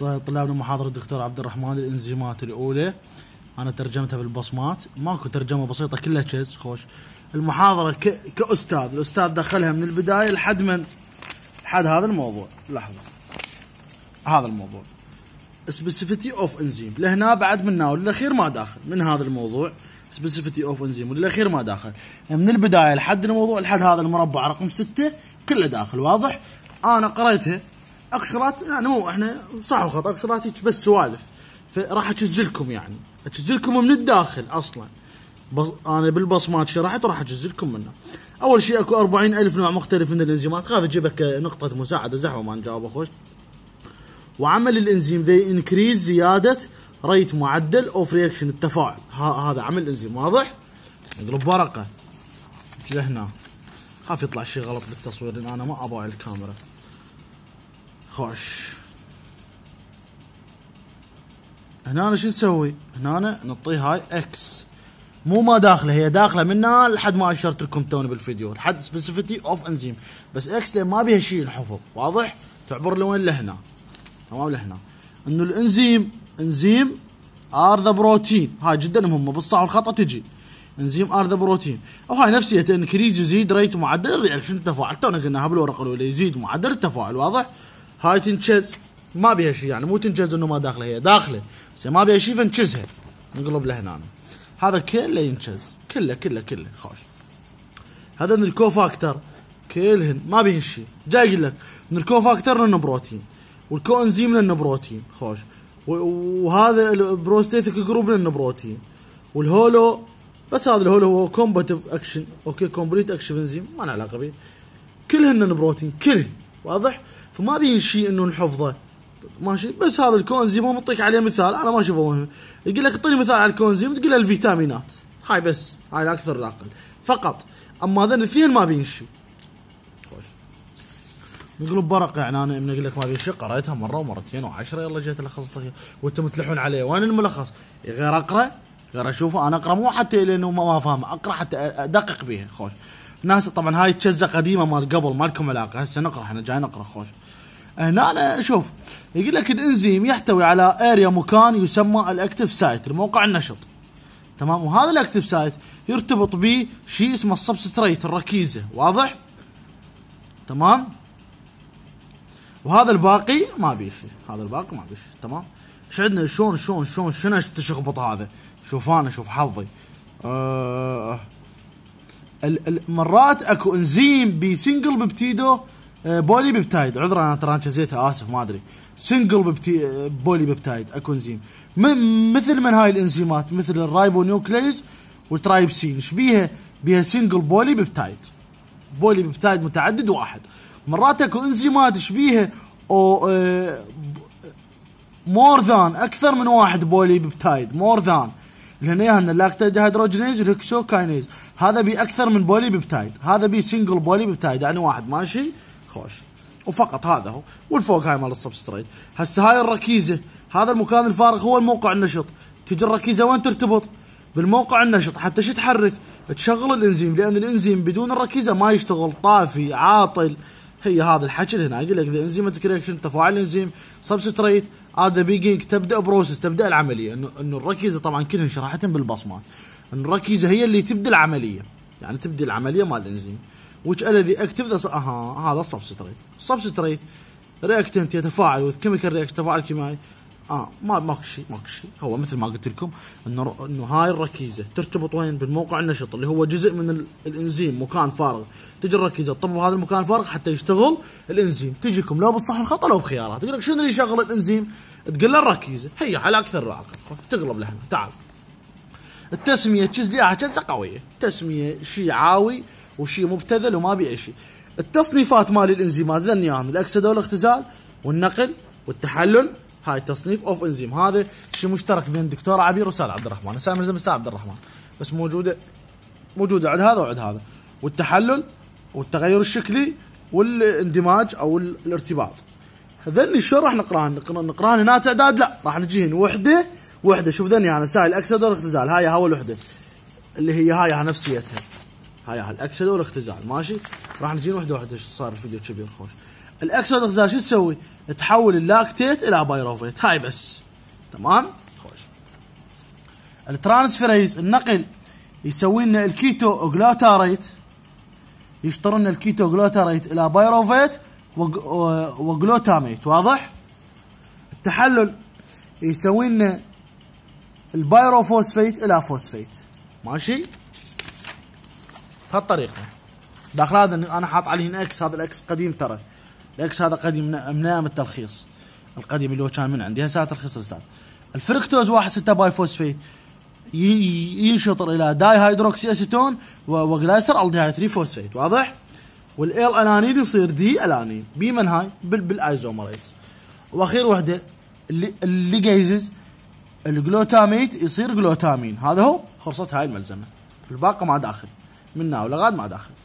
طلابنا محاضرة الدكتور عبد الرحمن الانزيمات الأولى أنا ترجمتها بالبصمات ماكو ترجمة بسيطة كلها تشيز خوش المحاضرة ك... كأستاذ الأستاذ دخلها من البداية لحد من لحد هذا الموضوع لحظة هذا الموضوع سبيسيفيتي اوف انزيم لهنا بعد من هنا الاخير ما داخل من هذا الموضوع سبيسيفيتي اوف انزيم والاخير ما داخل يعني من البدايه لحد الموضوع لحد هذا المربع رقم ستة كله داخل واضح انا قريتها اقشرات يعني مو احنا صح وخطا اقشرات هيك بس سوالف فراح اجز لكم يعني اجز لكم من الداخل اصلا بص انا بالبصمات شرحت راح اجز لكم منه اول شيء اكو 40 الف نوع مختلف من الانزيمات خاف اجيبك نقطه مساعده زحمه ما نجاوب اخوش وعمل الانزيم ذي انكريز زياده ريت معدل اوف رياكشن التفاعل هذا عمل الانزيم واضح اضرب ورقه هنا خاف يطلع شيء غلط بالتصوير لان انا ما ابغى الكاميرا خوش هنا شو نسوي؟ هنا نعطي هاي اكس مو ما داخله هي داخله منها لحد ما اشرت لكم توني بالفيديو لحد سبيسيفيتي اوف انزيم بس اكس ما بيها شيء الحفظ واضح؟ تعبر لوين لهنا تمام لهنا انه الانزيم انزيم ار ذا بروتين هاي جدا مهمه بالصح والخطا تجي انزيم ار ذا بروتين وهاي نفسيه انكريز يزيد ريت معدل الرياكشن التفاعل تونا قلناها بالورقه الاولى يزيد معدل التفاعل واضح؟ هاي تنشز ما بيها شيء يعني مو تنشز انه ما داخله هي داخله بس ما بيها شيء فنشزها نقلب لهنا هذا كله ينشز كله كله كله خوش هذا من الكوفاكتر كلهن ما بيهن شيء جاي اقول لك من الكوفاكتر لانه بروتين والكوانزيم لانه بروتين خوش وهذا البروستيتيك جروب لانه بروتين والهولو بس هذا الهولو هو كومباتيف اكشن اوكي كومبليت اكشن انزيم ما له علاقه به كلهن بروتين كلهن واضح فما به شيء انه نحفظه ماشي بس هذا الكونزيم ما مطيك عليه مثال انا ما اشوفه مهم يقول لك اعطيني مثال على الكونزيم تقول له الفيتامينات هاي بس هاي لا اكثر اقل فقط اما ذن الاثنين ما بين شيء خوش نقلب برق يعني انا من اقول لك ما بين شيء قريتها مره ومرتين وعشرة يلا جيت الخصص وانتم تلحون علي وين الملخص غير اقرا غير اشوفه انا اقرا مو حتى لانه ما فاهم اقرا حتى ادقق بيها خوش ناس طبعا هاي تشزه قديمه مال قبل ما لكم علاقه هسه نقرا احنا جاي نقرا خوش هنا آه، انا شوف يقول لك الانزيم يحتوي على اريا مكان يسمى الاكتف سايت الموقع النشط تمام وهذا الاكتف سايت يرتبط به شيء اسمه السبستريت الركيزه واضح تمام وهذا الباقي ما بيش هذا الباقي ما بيش تمام ايش عندنا شلون شلون شلون شنو التشخبط هذا شوف انا شوف حظي آه مرات اكو انزيم بسنجل ببتيدو آه، بولي بيبتايد عذرا انا ترى نسيتها اسف ما ادري سنجل ببتي آه، بولي بيبتايد اكو انزيم من مثل من هاي الانزيمات مثل الرايبو نيوكليز والترايبسين ايش بيها؟ بيها سنجل بولي بيبتايد بولي بيبتايد متعدد واحد مرات اكو انزيمات شبيهه او آه، مور ذان اكثر من واحد بولي بيبتايد مور ذان اللي هنا اللاكتيد هيدروجينيز كاينيز هذا بي اكثر من بولي بيبتايد هذا بي سنجل بولي بيبتايد يعني واحد ماشي خوش وفقط هذا هو والفوق هاي مال السبستريت هسه هاي الركيزه هذا المكان الفارغ هو الموقع النشط تجي الركيزه وين ترتبط بالموقع النشط حتى شو تحرك تشغل الانزيم لان الانزيم بدون الركيزه ما يشتغل طافي عاطل هي هذا الحكي اللي هنا اقول لك ذا انزيمات كريكشن تفاعل الانزيم سبستريت هذا بيجينج تبدا بروسس تبدا العمليه انه انه الركيزه طبعا كلهم شرحتهم بالبصمه انه الركيزه هي اللي تبدا العمليه يعني تبدا العمليه مال الانزيم وش الذي اكتف ذا اها هذا السبستريت السبستريت رياكتنت يتفاعل وذ كيميكال رياكشن تفاعل كيميائي اه ما ماكو شيء ماكو شيء هو مثل ما قلت لكم انه انه هاي الركيزه ترتبط وين بالموقع النشط اللي هو جزء من الانزيم مكان فارغ تجي الركيزه تطب هذا المكان الفارغ حتى يشتغل الانزيم تجيكم لو بالصح والخطا لو بخيارات تقول لك شنو اللي يشغل الانزيم تقول له الركيزه هي على اكثر العقل تغلب لحمه تعال التسميه تشز لي اياها قويه تسميه شيء عاوي وشيء مبتذل وما بي اي شيء التصنيفات مال الانزيمات ذني الاكسده والاختزال والنقل والتحلل هاي تصنيف اوف انزيم هذا شيء مشترك بين الدكتور عبير وسال عبد الرحمن سال ملزم سال عبد الرحمن بس موجوده موجوده عند هذا وعند هذا والتحلل والتغير الشكلي والاندماج او الارتباط هذني شو راح نقراهن نقراهن هنا تعداد لا راح نجيهن وحده وحده شوف ذني انا سائل الاكسد والاختزال هاي هو الوحده اللي هي هاي نفسيتها هاي الاكسد والاختزال ماشي راح نجين وحده وحده شو صار الفيديو كبير خوش الاكسون اكزال شو تسوي؟ تحول اللاكتيت الى بايروفيت هاي بس تمام؟ خوش الترانسفيريز النقل يسوي لنا الكيتو جلوتاريت يشطر لنا الكيتو جلوتاريت الى بايروفيت وجلوتاميت واضح؟ التحلل يسوي لنا البايروفوسفيت الى فوسفيت ماشي؟ بهالطريقه داخل هذا انا حاط عليه اكس هذا الاكس قديم ترى الاكس هذا قديم من من التلخيص القديم اللي هو كان من عندي هسه تلخيص الاستاذ الفركتوز 1.6 باي فوسفيت ينشطر الى داي هيدروكسي اسيتون وجلايسر الديهاي 3 فوسفيت واضح؟ والال الانين يصير دي الانين بيمن هاي بالايزومريز واخير وحده اللي اللي جايزز الجلوتاميت يصير جلوتامين هذا هو خلصت هاي الملزمه الباقه ما داخل من ناو ولغاد ما داخل